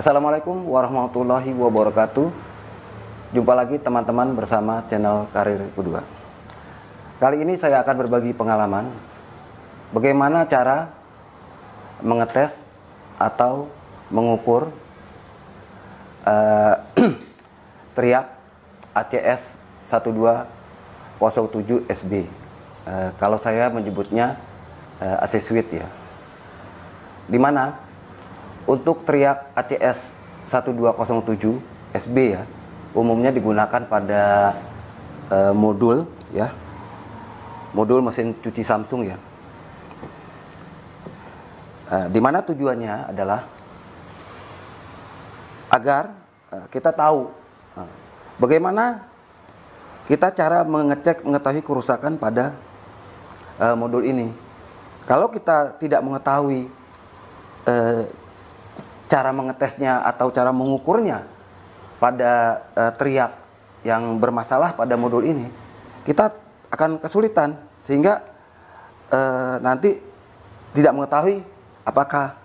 Assalamualaikum warahmatullahi wabarakatuh. Jumpa lagi teman-teman bersama channel Karir Kedua. Kali ini saya akan berbagi pengalaman bagaimana cara mengetes atau mengukur uh, teriak ACS 1207 SB. Uh, kalau saya menyebutnya uh, eh, AC Suite ya. Di mana untuk teriak ACS 1207 SB ya, umumnya digunakan pada uh, modul ya. Modul mesin cuci Samsung ya. Uh, di tujuannya adalah agar uh, kita tahu uh, bagaimana kita cara mengecek mengetahui kerusakan pada uh, modul ini. Kalau kita tidak mengetahui uh, cara mengetesnya atau cara mengukurnya pada uh, teriak yang bermasalah pada modul ini, kita akan kesulitan sehingga uh, nanti tidak mengetahui apakah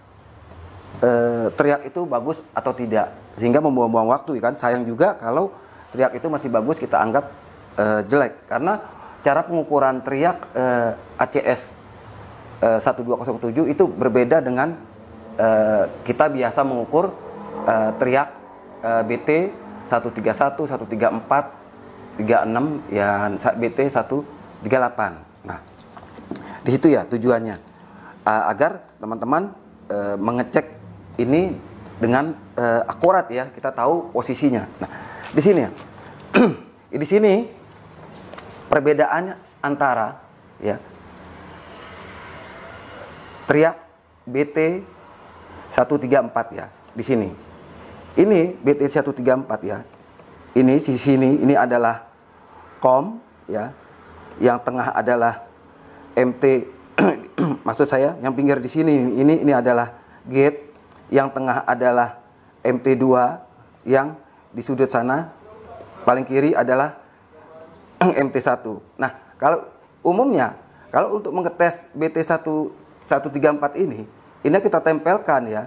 uh, teriak itu bagus atau tidak, sehingga membuang-buang waktu, ya kan? Sayang juga kalau teriak itu masih bagus kita anggap uh, jelek karena cara pengukuran teriak ACS 1207 itu berbeda dengan Eh, kita biasa mengukur uh, teriak uh, BT 131, 134, 36 ya BT 138. Nah, di situ ya tujuannya uh, agar teman-teman uh, mengecek ini dengan uh, akurat ya, kita tahu posisinya. Nah, di sini ya. di sini perbedaannya antara ya teriak BT 134 ya, di sini. Ini bit 134 ya. Ini sisi sini ini adalah kom ya. Yang tengah adalah MT maksud saya yang pinggir di sini ini ini adalah gate, yang tengah adalah MT2, yang di sudut sana paling kiri adalah MT1. Nah, kalau umumnya kalau untuk mengetes BT1 134 ini ini kita tempelkan ya.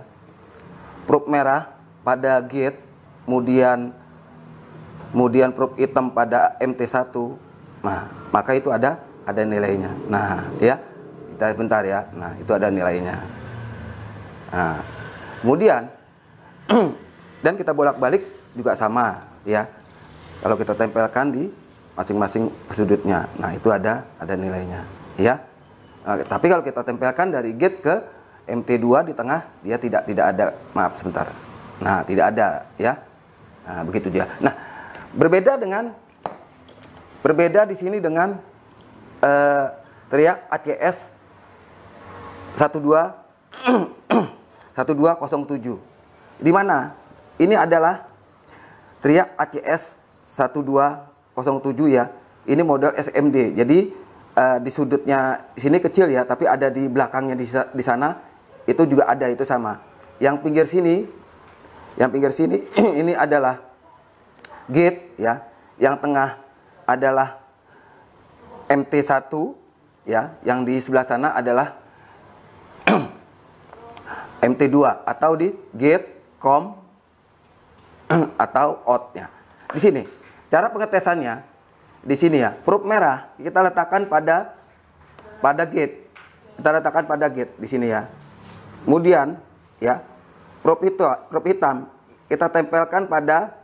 Probe merah pada gate, kemudian kemudian probe hitam pada MT1. Nah, maka itu ada ada nilainya. Nah, ya. Kita bentar ya. Nah, itu ada nilainya. Nah, kemudian dan kita bolak-balik juga sama ya kalau kita tempelkan di masing-masing sudutnya nah itu ada ada nilainya ya nah, tapi kalau kita tempelkan dari gate ke MT2 di tengah dia tidak tidak ada maaf sebentar. Nah, tidak ada ya. Nah, begitu dia. Nah, berbeda dengan berbeda di sini dengan eh, teriak ACS 12 1207. Di mana? Ini adalah teriak ACS 1207 ya. Ini model SMD. Jadi eh, di sudutnya sini kecil ya, tapi ada di belakangnya di sana itu juga ada itu sama. Yang pinggir sini, yang pinggir sini ini adalah gate ya. Yang tengah adalah MT1 ya, yang di sebelah sana adalah MT2 atau di gate com atau out ya. Di sini. Cara pengetesannya di sini ya. Probe merah kita letakkan pada pada gate. Kita letakkan pada gate di sini ya Kemudian ya prop itu hitam kita tempelkan pada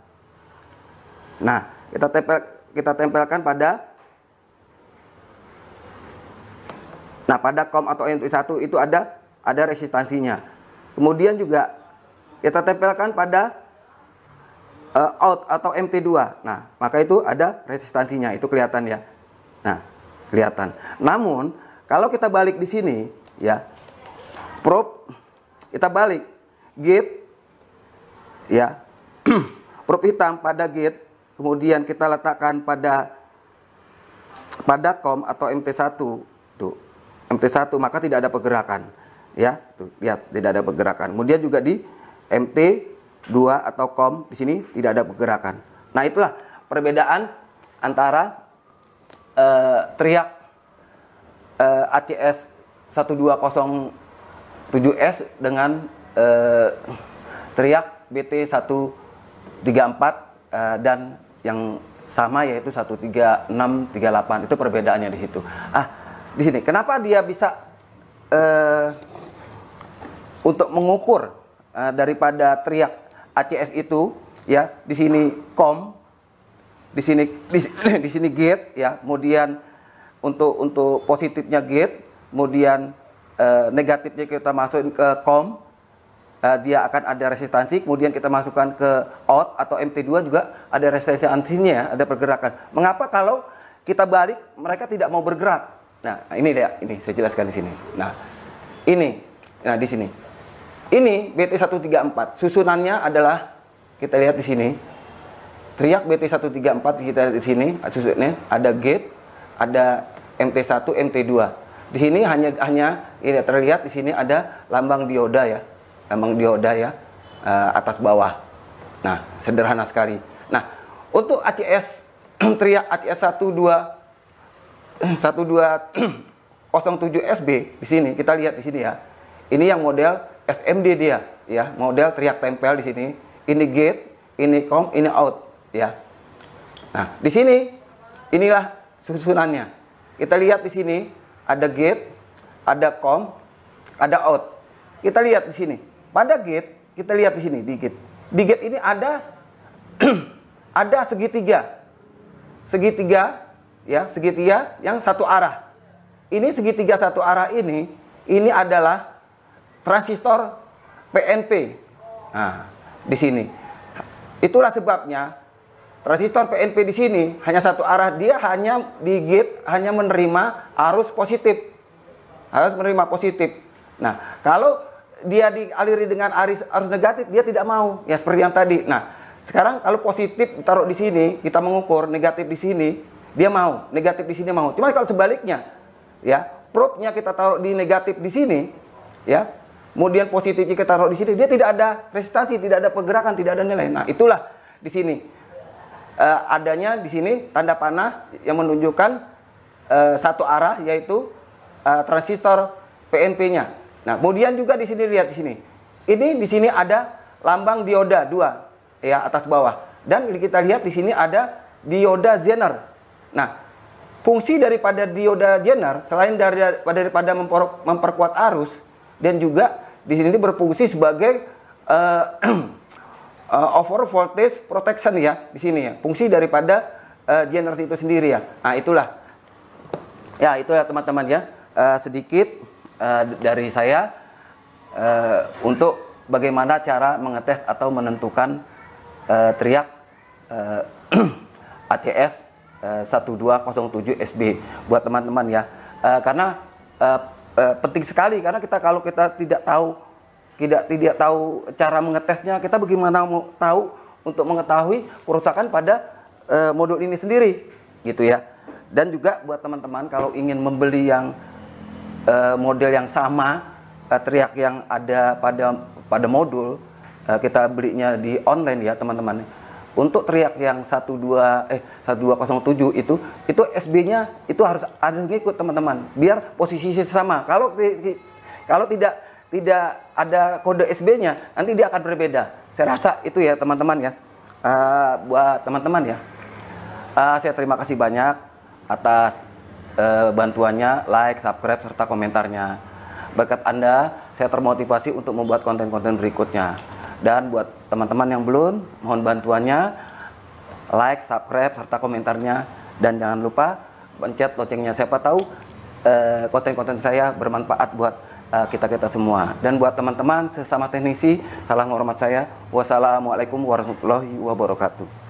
nah kita tempel kita tempelkan pada nah pada kom atau NT1 itu ada ada resistansinya. Kemudian juga kita tempelkan pada uh, out atau MT2. Nah, maka itu ada resistansinya, itu kelihatan ya. Nah, kelihatan. Namun kalau kita balik di sini ya, kita balik. Gate ya. prop hitam pada gate, kemudian kita letakkan pada pada com atau MT1 tuh. MT1 maka tidak ada pergerakan ya. Tuh, lihat tidak ada pergerakan. Kemudian juga di MT2 atau com di sini tidak ada pergerakan. Nah, itulah perbedaan antara uh, teriak uh, ATS 1202 7S dengan uh, teriak BT134 uh, eh, dan yang sama yaitu 13638 itu perbedaannya di situ. Ah, di sini kenapa dia bisa uh, untuk mengukur uh, daripada teriak ACS itu ya di sini kom di sini di, di sini gate ya kemudian untuk untuk positifnya gate kemudian Eh, negatifnya kita masukin ke COM, uh, dia akan ada resistansi, kemudian kita masukkan ke out atau MT2 juga ada resistansinya, ya, ada pergerakan. Mengapa kalau kita balik mereka tidak mau bergerak? Nah, ini deh, ini saya jelaskan di sini. Nah, ini. Nah, di sini. Ini BT134. Susunannya adalah kita lihat di sini. Teriak BT134 kita lihat di sini, susunnya ada gate, ada MT1, MT2. Di sini hanya hanya ini terlihat di sini ada lambang dioda ya, lambang dioda ya eh, atas bawah. Nah, sederhana sekali. Nah, untuk ats teriak ATS 12 1207SB di sini kita lihat di sini ya. Ini yang model SMD dia ya, model teriak tempel di sini. Ini gate, ini com, ini out ya. Nah, di sini inilah susunannya. Kita lihat di sini ada gate, ada com, ada out. Kita lihat di sini. Pada gate, kita lihat di sini di gate. Di gate ini ada ada segitiga. Segitiga ya, segitiga yang satu arah. Ini segitiga satu arah ini ini adalah transistor PNP. Nah, di sini. Itulah sebabnya Transistor PNP di sini hanya satu arah, dia hanya di gate hanya menerima arus positif. harus menerima positif. Nah, kalau dia dialiri dengan arus arus negatif, dia tidak mau. Ya seperti yang tadi. Nah, sekarang kalau positif taruh di sini, kita mengukur negatif di sini, dia mau. Negatif di sini mau. Cuma kalau sebaliknya, ya, probe-nya kita taruh di negatif di sini, ya, kemudian positifnya kita taruh di sini, dia tidak ada resistansi, tidak ada pergerakan, tidak ada nilai. Nah, itulah di sini uh, adanya di sini tanda panah yang menunjukkan uh, satu arah yaitu uh, transistor PNP-nya. Nah, kemudian juga di sini lihat di sini. Ini di sini ada lambang dioda dua ya atas bawah. Dan kita lihat di sini ada dioda Zener. Nah, fungsi daripada dioda Zener selain daripada daripada memper, memperkuat arus dan juga di sini berfungsi sebagai uh, uh, over voltage protection ya di sini ya. Fungsi daripada uh, eh, generator itu sendiri ya. Nah, itulah. Ya, itu ya teman-teman ya. Uh, sedikit uh, dari saya uh, untuk bagaimana cara mengetes atau menentukan uh, teriak uh, ATS uh, 1207 SB buat teman-teman ya. Uh, karena uh, uh, penting sekali karena kita kalau kita tidak tahu tidak tidak tahu cara mengetesnya, kita bagaimana mau tahu untuk mengetahui kerusakan pada e, modul ini sendiri, gitu ya. Dan juga buat teman-teman kalau ingin membeli yang e, model yang sama e, teriak yang ada pada pada modul, e, kita belinya di online ya teman-teman. Untuk teriak yang 12 eh 1207 itu itu SB-nya itu harus harus ngikut teman-teman biar posisi sama. Kalau kalau tidak tidak ada kode SB-nya, nanti dia akan berbeda. Saya rasa itu ya teman-teman ya. Uh, buat teman-teman ya. Uh, saya terima kasih banyak atas uh, bantuannya, like, subscribe serta komentarnya. Berkat Anda, saya termotivasi untuk membuat konten-konten berikutnya. Dan buat teman-teman yang belum, mohon bantuannya like, subscribe serta komentarnya dan jangan lupa pencet loncengnya siapa tahu konten-konten uh, saya bermanfaat buat Eh, kita kita semua. Dan buat teman-teman sesama teknisi, salam hormat saya. Wassalamualaikum warahmatullahi wabarakatuh.